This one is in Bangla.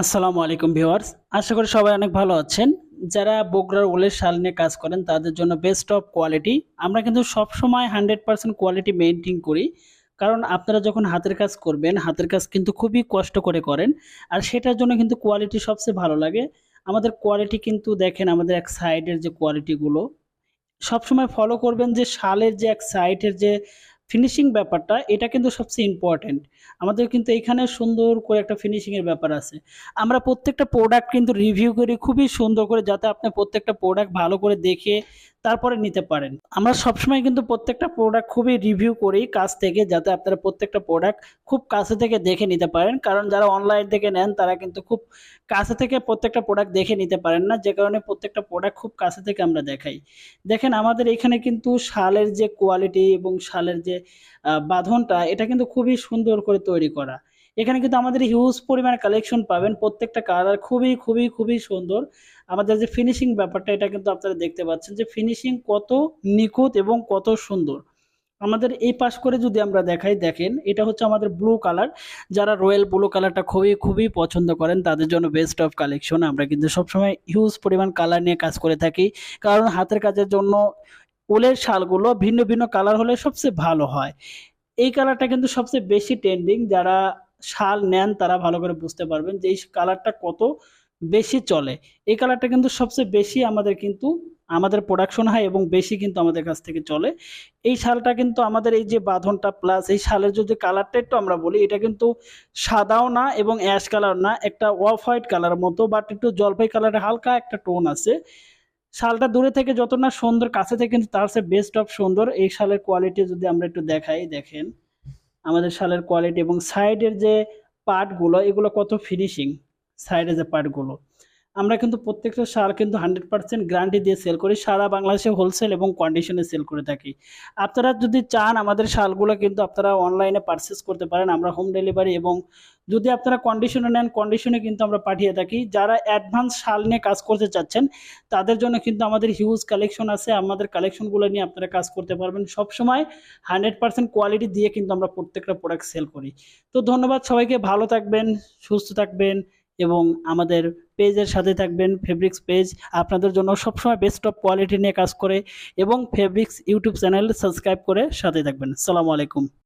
আসসালামু আলাইকুম ভিউয়ার্স আশা করি সবাই অনেক ভালো আছেন যারা বগুড়ার উলের শাল নিয়ে কাজ করেন তাদের জন্য বেস্ট অফ কোয়ালিটি আমরা কিন্তু সবসময় হান্ড্রেড পারসেন্ট কোয়ালিটি মেনটেন করি কারণ আপনারা যখন হাতের কাজ করবেন হাতের কাজ কিন্তু খুবই কষ্ট করে করেন আর সেটার জন্য কিন্তু কোয়ালিটি সবচেয়ে ভালো লাগে আমাদের কোয়ালিটি কিন্তু দেখেন আমাদের এক সাইডের যে কোয়ালিটিগুলো সবসময় ফলো করবেন যে শালের যে এক সাইডের যে ফিনিশিং ব্যাপারটা এটা কিন্তু সবচেয়ে ইম্পর্ট্যান্ট আমাদের কিন্তু এখানে সুন্দর করে একটা ফিনিশিংয়ের ব্যাপার আছে আমরা প্রত্যেকটা প্রোডাক্ট কিন্তু রিভিউ করি খুবই সুন্দর করে যাতে আপনি প্রত্যেকটা প্রোডাক্ট ভালো করে দেখে তারপরে নিতে পারেন আমরা সবসময় কিন্তু প্রত্যেকটা প্রোডাক্ট খুবই রিভিউ করি কাছ থেকে যাতে আপনারা প্রত্যেকটা প্রোডাক্ট খুব কাছে থেকে দেখে নিতে পারেন কারণ যারা অনলাইন থেকে নেন তারা কিন্তু খুব কাছে থেকে প্রত্যেকটা প্রোডাক্ট দেখে নিতে পারেন না যে কারণে প্রত্যেকটা প্রোডাক্ট খুব কাছে থেকে আমরা দেখাই দেখেন আমাদের এখানে কিন্তু শালের যে কোয়ালিটি এবং শালের যে বাঁধনটা এটা কিন্তু খুবই সুন্দর করে তৈরি করা এখানে কিন্তু আমাদের হিউজ পরিমাণ কালেকশন পাবেন প্রত্যেকটা কালার খুবই খুবই খুবই সুন্দর আমাদের যে ফিনিশিং ব্যাপারটা এটা কিন্তু আপনারা দেখতে পাচ্ছেন যে ফিনিশিং কত নিখুঁত এবং কত সুন্দর আমাদের এই পাশ করে যদি আমরা দেখাই দেখেন এটা হচ্ছে আমাদের ব্লু কালার যারা রয়্যাল ব্লু কালারটা খুবই খুবই পছন্দ করেন তাদের জন্য বেস্ট অফ কালেকশন আমরা কিন্তু সবসময় হিউজ পরিমাণ কালার নিয়ে কাজ করে থাকি কারণ হাতের কাজের জন্য উলের শালগুলো ভিন্ন ভিন্ন কালার হলে সবচেয়ে ভালো হয় এই কালারটা কিন্তু সবচেয়ে বেশি ট্রেন্ডিং যারা শাল নেন তারা ভালো করে বুঝতে পারবেন যে এই কালারটা কত বেশি চলে এই কালারটা কিন্তু সবচেয়ে বেশি আমাদের কিন্তু আমাদের প্রোডাকশন হয় এবং বেশি কিন্তু আমাদের কাছ থেকে চলে এই শালটা কিন্তু আমাদের এই যে বাঁধনটা প্লাস এই শালের যদি কালারটা একটু আমরা বলি এটা কিন্তু সাদাও না এবং অ্যাশ কালার না একটা অফ হোয়াইট কালার মতো বাট একটু জলপাই কালারের হালকা একটা টোন আছে শালটা দূরে থেকে যত না সুন্দর কাছে থেকে কিন্তু তার সে বেস্ট অফ সুন্দর এই শালের কোয়ালিটি যদি আমরা একটু দেখাই দেখেন আমাদের শালের কোয়ালিটি এবং সাইডের যে পার্টগুলো এগুলো কত ফিনিশিং সাইডের যে পার্টগুলো আমরা কিন্তু প্রত্যেকটা সার কিন্তু হান্ড্রেড পার্সেন্ট গ্যারান্টি দিয়ে সেল করি সারা বাংলাদেশে হোলসেল এবং কন্ডিশনে সেল করে থাকি আপনারা যদি চান আমাদের সারগুলো কিন্তু আপনারা অনলাইনে পারচেস করতে পারেন আমরা হোম ডেলিভারি এবং যদি আপনারা কন্ডিশনে নেন কন্ডিশনে কিন্তু আমরা পাঠিয়ে থাকি যারা অ্যাডভান্স সাল নিয়ে কাজ করতে চাচ্ছেন তাদের জন্য কিন্তু আমাদের হিউজ কালেকশন আছে আমাদের কালেকশনগুলো নিয়ে আপনারা কাজ করতে পারবেন সবসময় হান্ড্রেড পার্সেন্ট কোয়ালিটি দিয়ে কিন্তু আমরা প্রত্যেকটা প্রোডাক্ট সেল করি তো ধন্যবাদ সবাইকে ভালো থাকবেন সুস্থ থাকবেন এবং আমাদের পেজের সাথে থাকবেন ফেব্রিক্স পেজ আপনাদের জন্য সবসময় বেস্ট অফ কোয়ালিটি নিয়ে কাজ করে এবং ফেব্রিক্স ইউটিউব চ্যানেল সাবস্ক্রাইব করে সাথে থাকবেন সালামু আলাইকুম